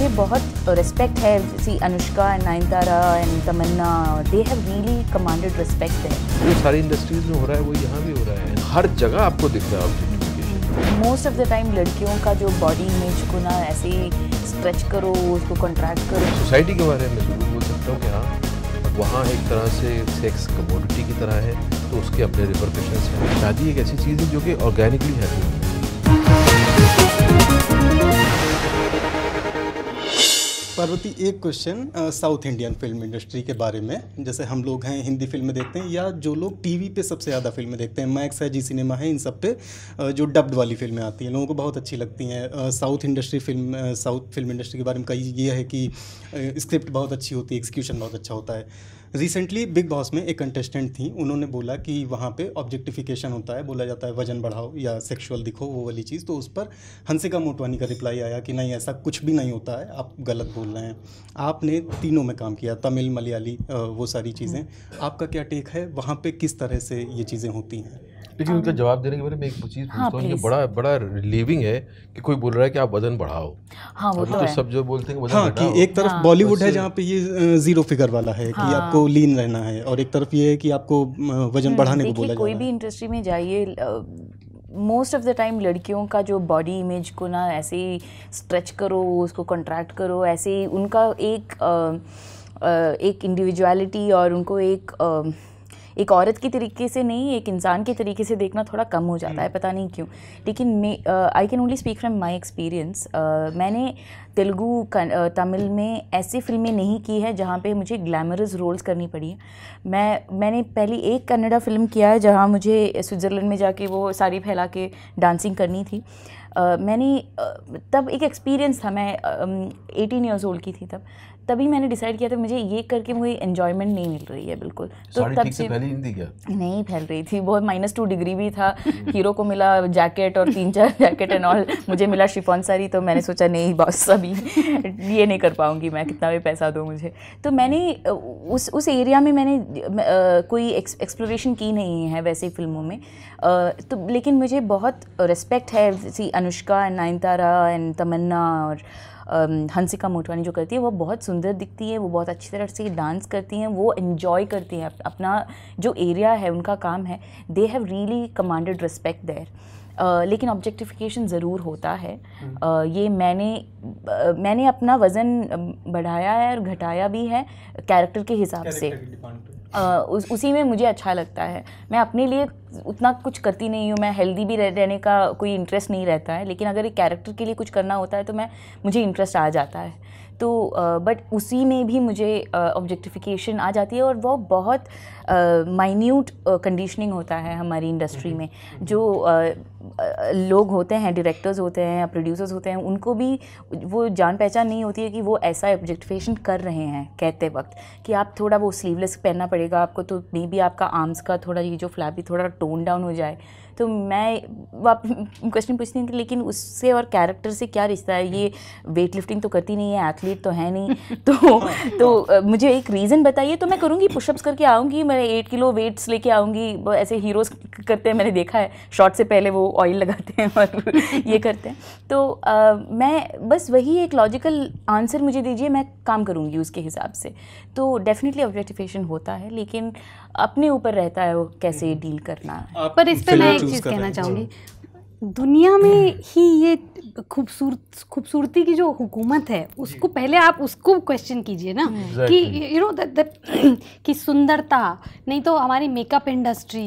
मुझे बहुत रिस्पेक्ट है सी Anushka and Nayanthara and Tamannaah they have really commanded respect है ये सारी इंडस्ट्रीज में हो रहा है वो यहाँ भी हो रहा है हर जगह आपको दिख रहा है मोस्ट ऑफ द टाइम लड़कियों का जो बॉडी इमेज को ना ऐसे स्ट्रेच करो उसको कॉन्ट्रैक्ट करो सोसाइटी के बारे में जरूर बोल सकता हूँ कि हाँ वहाँ एक तरह से सेक्स कमोडिटी की तरह है तो उसके अपने रिपोर्टेशन हैं शादी एक ऐसी चीज़ है जो कि ऑर्गेनिकली है पार्वती एक question South Indian film industry के बारे में जैसे हम लोग हैं हिंदी फिल्में देखते हैं या जो लोग टीवी पे सबसे ज़्यादा फिल्में देखते हैं मैक्स है जी सिनेमा है इन सब पे जो डब्ड वाली फिल्में आती हैं लोगों को बहुत अच्छी लगती हैं South industry film South film industry के बारे में कही ये है कि स्क्रिप्ट बहुत अच्छी होती है एग्जीक्यूशन बहुत अच्छा होता है रिसेंटली बिग बॉस में एक कंटेस्टेंट थी उन्होंने बोला कि वहाँ पे ऑब्जेक्टिफिकेशन होता है बोला जाता है वजन बढ़ाओ या सेक्सुअल दिखो वो वाली चीज़ तो उस पर हंसिका मोटवानी का रिप्लाई आया कि नहीं ऐसा कुछ भी नहीं होता है आप गलत बोल बोल रहे हैं आपने तीनों में काम किया तमिल मलयाली वो सारी चीज़ें आपका क्या टेक है वहाँ पे किस तरह से ये चीज़ें होती हैं लेकिन उनका जवाब देने के बारे में एक चीज़ पूछता हूँ हाँ, बड़ा बड़ा रिलीविंग है कि कोई बोल रहा है कि आप वजन बढ़ाओ हाँ वो तो, तो है। सब जो बोलते हैं वजन हाँ कि एक तरफ हाँ। बॉलीवुड है जहाँ पे ये जीरो फिगर वाला है हाँ। कि आपको लीन रहना है और एक तरफ ये है कि आपको वजन हम्म, बढ़ाने को बोला कोई भी इंडस्ट्री में जाइए मोस्ट ऑफ़ द टाइम लड़कियों का जो बॉडी इमेज को ना ऐसे ही स्ट्रेच करो उसको कंट्रैक्ट करो ऐसे ही उनका एक आ, आ, एक इंडिविजुअलिटी और उनको एक आ, एक औरत के तरीके से नहीं एक इंसान के तरीके से देखना थोड़ा कम हो जाता है हम्म। पता नहीं क्यों लेकिन I can only speak from my experience मैंने तेलुगु तमिल में ऐसी फिल्में नहीं की है जहाँ पे मुझे ग्लैमरस रोल्स करनी पड़ी है मैं मैंने पहली एक कन्नडा फिल्म किया है जहाँ मुझे स्विट्ज़रलैंड में जाके वो साड़ी फैला के डांसिंग करनी थी मैंने तब एक एक्सपीरियंस था मैं एटीन ईयर्स ओल्ड की थी तब तभी मैंने डिसाइड किया था मुझे ये करके मुझे इन्जॉयमेंट नहीं मिल रही है बिल्कुल तो तब से पहले नहीं थी क्या नहीं फैल रही थी बहुत माइनस टू डिग्री भी था हीरो को मिला जैकेट और तीन चार जैकेट एंड ऑल मुझे मिला शिफॉन सारी तो मैंने सोचा नहीं बॉस सभी ये नहीं कर पाऊँगी मैं कितना भी पैसा दूँ मुझे तो मैंने उस उस एरिया में मैंने कोई एक्सप्लोरेशन की नहीं है वैसे फिल्मों में तो लेकिन मुझे बहुत रिस्पेक्ट है अनुष्का एंड नाइनतारा एंड तमन्ना और हंसिका मोटवानी जो करती है वो बहुत सुंदर दिखती है वो बहुत अच्छी तरह से डांस करती हैं वो इन्जॉय करती हैं अपना जो एरिया है उनका काम है they have really commanded respect there लेकिन ऑब्जेक्टिफिकेशन ज़रूर होता है हम्म। ये मैंने मैंने अपना वज़न बढ़ाया है और घटाया भी है कैरेक्टर के हिसाब से उस उसी में मुझे अच्छा लगता है मैं अपने लिए उतना कुछ करती नहीं हूँ मैं हेल्दी भी रह, रहने का कोई इंटरेस्ट नहीं रहता है लेकिन अगर एक कैरेक्टर के लिए कुछ करना होता है तो मैं मुझे इंटरेस्ट आ जाता है तो बट उसी में भी मुझे ऑब्जेक्टिफिकेशन आ जाती है और वो बहुत माइन्यूट कंडीशनिंग होता है हमारी इंडस्ट्री हम्म। में जो लोग होते हैं डायरेक्टर्स होते हैं या प्रोड्यूसर्स होते हैं उनको भी वो जान पहचान नहीं होती है कि वो ऐसा ऑब्जेक्टिफिकेशन कर रहे हैं कहते वक्त कि आप थोड़ा वो स्लीवलेस पहनना पड़ेगा आपको तो मे बी आपका आर्म्स का थोड़ा ये जो फ्लैप भी थोड़ा टोन डाउन हो जाए तो मैं आप क्वेश्चन पूछती हूँ लेकिन उससे और कैरेक्टर से क्या रिश्ता है ये वेट लिफ्टिंग तो करती नहीं है एथलीट तो है नहीं तो तो मुझे एक रीज़न बताइए तो मैं करूँगी पुशअप्स करके आऊँगी मैं एट किलो वेट्स लेके आऊँगी ऐसे हीरोज़ करते हैं मैंने देखा है शॉर्ट से पहले वो ऑयल लगाते हैं और ये करते हैं तो आ, मैं बस वही एक लॉजिकल आंसर मुझे दीजिए मैं काम करूँगी उसके हिसाब से तो डेफिनेटली ऑब्जेक्टिफिकेशन होता है लेकिन अपने ऊपर रहता है वो कैसे डील हम्म। करना पर इस पर मैं एक चीज़ कहना चाहूँगी दुनिया में ही ये खूबसूरत खूबसूरती की जो हुकूमत है उसको पहले आप उसको क्वेश्चन कीजिए ना हम्म। कि यू नो दैट कि सुंदरता नहीं तो हमारी मेकअप इंडस्ट्री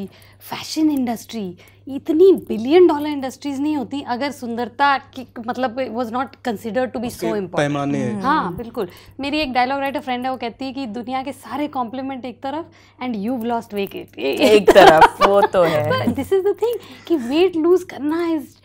फैशन इंडस्ट्री इतनी बिलियन डॉलर इंडस्ट्रीज नहीं होती अगर सुंदरता की मतलब was not considered to be so important हाँ बिल्कुल मेरी एक डायलॉग राइटर फ्रेंड है वो कहती है कि दुनिया के सारे कॉम्प्लीमेंट एक तरफ एंड यू लॉस्ट वेट एक तरफ वो तो है दिस इज द थिंग कि वेट लूज करना इज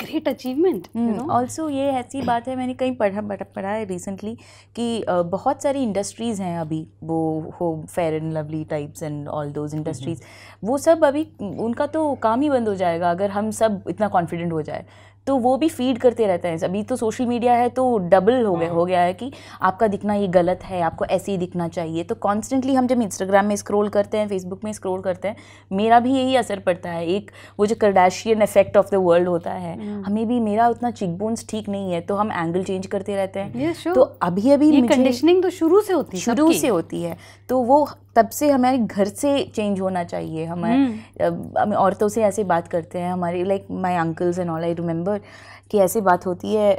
ग्रेट अचीवमेंट ऑल्सो ये ऐसी बात है मैंने कहीं पढ़ा पढ़ा है रिसेंटली कि बहुत सारी इंडस्ट्रीज़ हैं अभी वो हो fair and lovely types and all those industries वो सब अभी उनका तो काम ही बंद हो जाएगा अगर हम सब इतना कॉन्फिडेंट हो जाए तो वो भी फीड करते रहते हैं अभी तो सोशल मीडिया है तो डबल हो गया हाँ। हो गया है कि आपका दिखना ये गलत है आपको ऐसे ही दिखना चाहिए तो कॉन्स्टेंटली हम जब इंस्टाग्राम में स्क्रोल करते हैं फेसबुक में स्क्रोल करते हैं मेरा भी यही असर पड़ता है एक वो जो Kardashian effect of the world होता है हम्म। हमें भी मेरा उतना चिकबोन्स ठीक नहीं है तो हम एंगल चेंज करते रहते हैं तो अभी अभी कंडीशनिंग तो शुरू से होती है शुरू से होती है तो वो तब से हमारे घर से चेंज होना चाहिए हमारे हम हम्म। औरतों से ऐसे बात करते हैं हमारे like my uncles and all I remember कि ऐसे बात होती है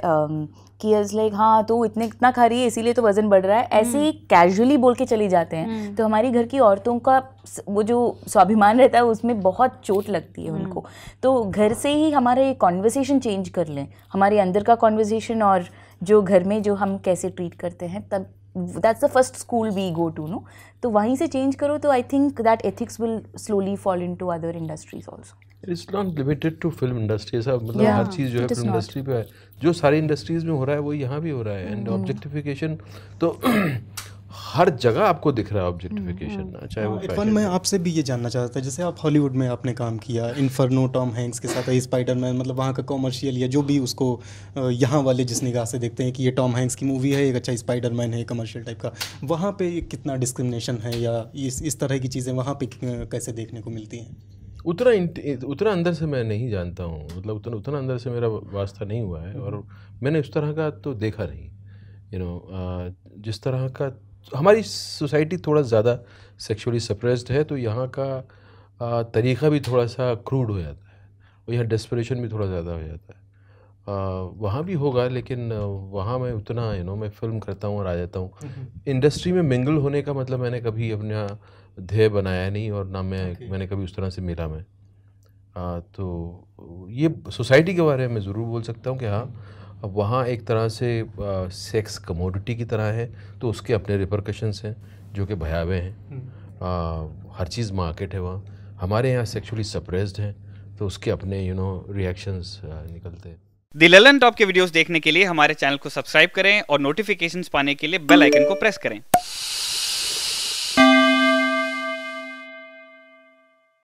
कि इज लाइक हाँ तो इतने इतना खा रही है इसीलिए तो वज़न बढ़ रहा है हम्म। ऐसे ही कैजुअली बोल के चले जाते हैं हम्म। तो हमारी घर की औरतों का वो जो स्वाभिमान रहता है उसमें बहुत चोट लगती है उनको तो घर से ही हमारे कॉन्वर्सेशन चेंज कर लें हमारे अंदर का कॉन्वर्जेसन और जो घर में जो हम कैसे ट्रीट करते हैं तब that's the first school we go to no तो वहीं से चेंज करो तो I think that ethics will slowly fall into other industries also it's not limited to film industry सब मतलब हर चीज़ जो है फिल्म इंडस्ट्री पे है जो सारी इंडस्ट्रीज में हो रहा है वो यहाँ भी हो रहा है एंड ऑब्जेक्टिफिकेशन mm-hmm. तो हर जगह आपको दिख रहा है ऑब्जेक्टिफिकेशन हम्म, हम्म। चाहे वो हाँ, इरफान मैं आपसे भी ये जानना चाहता था जैसे आप हॉलीवुड में आपने काम किया इन्फर्नो टॉम हैंक्स के साथ स्पाइडर मैन मतलब वहाँ का कॉमर्शियल या जो भी उसको यहाँ वाले जिस निगाह से देखते हैं कि ये टॉम हैंक्स की मूवी है एक अच्छा स्पाइडर मैन है कमर्शियल टाइप का वहाँ पर कितना डिस्क्रिमिनेशन है या इस इस तरह की चीज़ें वहाँ पर कैसे देखने को मिलती हैं उतना उतना अंदर से मैं नहीं जानता हूँ मतलब उतना उतना अंदर से मेरा वास्ता नहीं हुआ है और हम्म। मैंने उस तरह का तो देखा नहीं यू नो जिस तरह का हमारी सोसाइटी थोड़ा ज़्यादा सेक्सुअली सप्रेस्ड है तो यहाँ का तरीक़ा भी थोड़ा सा क्रूड हो जाता है और यहाँ डेस्परेशन भी थोड़ा ज़्यादा हो जाता है वहाँ भी होगा लेकिन वहाँ मैं उतना यू नो मैं फिल्म करता हूँ और आ जाता हूँ इंडस्ट्री हम्म, हम्म। में मिंगल होने का मतलब मैंने कभी अपना ध्येय बनाया नहीं और ना मैं okay. मैंने कभी उस तरह से मिला मैं आ, तो ये सोसाइटी के बारे में ज़रूर बोल सकता हूँ कि हाँ अब वहाँ एक तरह से आ, सेक्स कमोडिटी की तरह है तो उसके अपने रिपरकशंस हैं जो कि भयावह हैं आ, हम्म। हर चीज़ मार्केट है वहाँ हमारे यहाँ सेक्चुअली सप्रेस्ड हैं तो उसके अपने यू नो रिएक्शंस निकलते हैं दी ललन टॉप के वीडियोस देखने के लिए हमारे चैनल को सब्सक्राइब करें और नोटिफिकेशंस पाने के लिए बेल आइकन को प्रेस करें